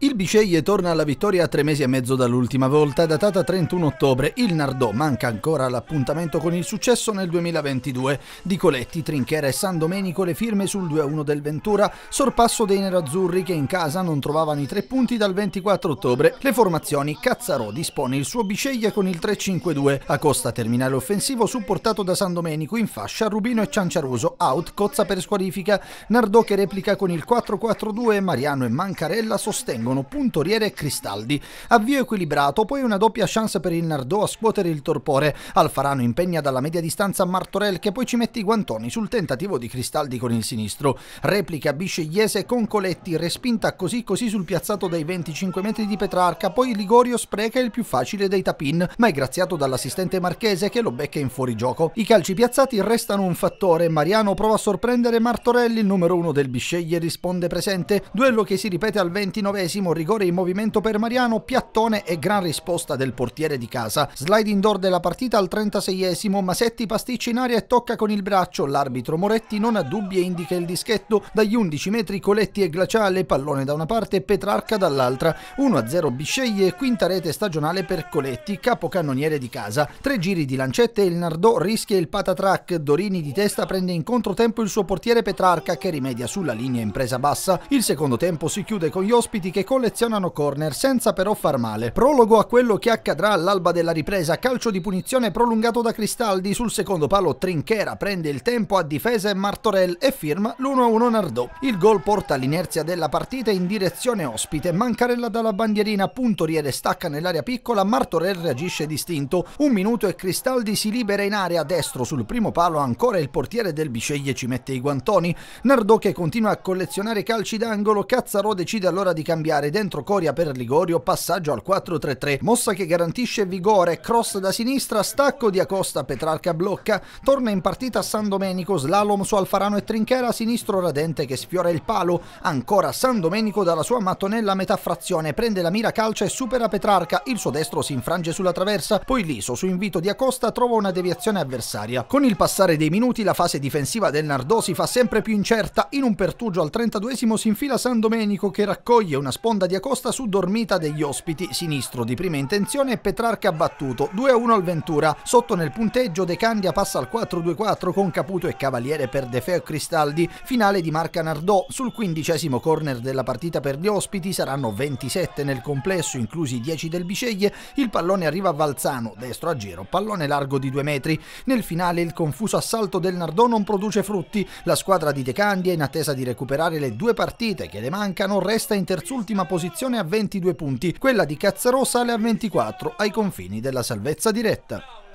Il Biceglie torna alla vittoria a tre mesi e mezzo dall'ultima volta, datata 31 ottobre. Il Nardò manca ancora all'appuntamento con il successo nel 2022. Di Coletti, Trinchera e San Domenico le firme sul 2-1 del Ventura, sorpasso dei nerazzurri che in casa non trovavano i tre punti dal 24 ottobre. Le formazioni Cazzarò dispone il suo Biceglie con il 3-5-2, a costa terminale offensivo supportato da San Domenico in fascia Rubino e Cianciaruso, out Cozza per squalifica, Nardò che replica con il 4-4-2, Mariano e Mancarella sostengono Vengono Puntoriere e Cristaldi. Avvio equilibrato, poi una doppia chance per il Nardò a scuotere il torpore. Alfarano impegna dalla media distanza Martorell che poi ci mette i guantoni sul tentativo di Cristaldi con il sinistro. Replica Biscegliese con Coletti, respinta così così sul piazzato dai 25 metri di Petrarca, poi Ligorio spreca il più facile dei tapin, ma è graziato dall'assistente marchese che lo becca in fuorigioco. I calci piazzati restano un fattore, Mariano prova a sorprendere Martorelli, il numero uno del Bisceglie risponde presente, duello che si ripete al 29 Ennesimo rigore in movimento per Mariano, piattone e gran risposta del portiere di casa. Slide indoor della partita al 36esimo, Masetti pasticcia in aria e tocca con il braccio. L'arbitro Moretti non ha dubbi e indica il dischetto. Dagli 11 metri Coletti e Glaciale, pallone da una parte e Petrarca dall'altra. 1-0 Bisceglie, quinta rete stagionale per Coletti, capocannoniere di casa. Tre giri di lancette, e il Nardò rischia il patatrack, Dorini di testa prende in controtempo il suo portiere Petrarca che rimedia sulla linea in presa bassa. Il secondo tempo si chiude con gli ospiti che collezionano corner senza però far male. Prologo a quello che accadrà all'alba della ripresa, calcio di punizione prolungato da Cristaldi sul secondo palo Trinchera prende il tempo a difesa e Martorell e firma l'1-1 Nardò. Il gol porta l'inerzia della partita in direzione ospite, Mancarella dalla bandierina, Puntoriere stacca nell'area piccola, Martorell reagisce distinto. Un minuto e Cristaldi si libera in area destro sul primo palo, ancora il portiere del Bisceglie ci mette i guantoni. Nardò che continua a collezionare calci d'angolo, Cazzarò decide allora di cambiare creare dentro Coria per Ligorio passaggio al 4-3-3, mossa che garantisce vigore, cross da sinistra, stacco di Acosta, Petrarca blocca, torna in partita San Domenico, slalom su Alfarano e Trinchera, sinistro Radente che sfiora il palo, ancora San Domenico dalla sua mattonella metà frazione, prende la mira calcia e supera Petrarca, il suo destro si infrange sulla traversa, poi Liso su invito di Acosta trova una deviazione avversaria. Con il passare dei minuti la fase difensiva del Nardò si fa sempre più incerta, in un pertugio al 32 si infila San Domenico che raccoglie una sposa sponda di Acosta su dormita degli ospiti, sinistro di prima intenzione e Petrarca battuto, 2-1 al Ventura, sotto nel punteggio De Candia passa al 4-2-4 con Caputo e Cavaliere per De Feo Cristaldi, finale di Marca Nardò, sul quindicesimo corner della partita per gli ospiti saranno 27 nel complesso, inclusi 10 del Biceglie, il pallone arriva a Valzano, destro a giro, pallone largo di 2 metri, nel finale il confuso assalto del Nardò non produce frutti, la squadra di De Candia in attesa di recuperare le due partite che le mancano resta in terzultimo l'ultima posizione a 22 punti, quella di Cazzarò sale a 24 ai confini della salvezza diretta.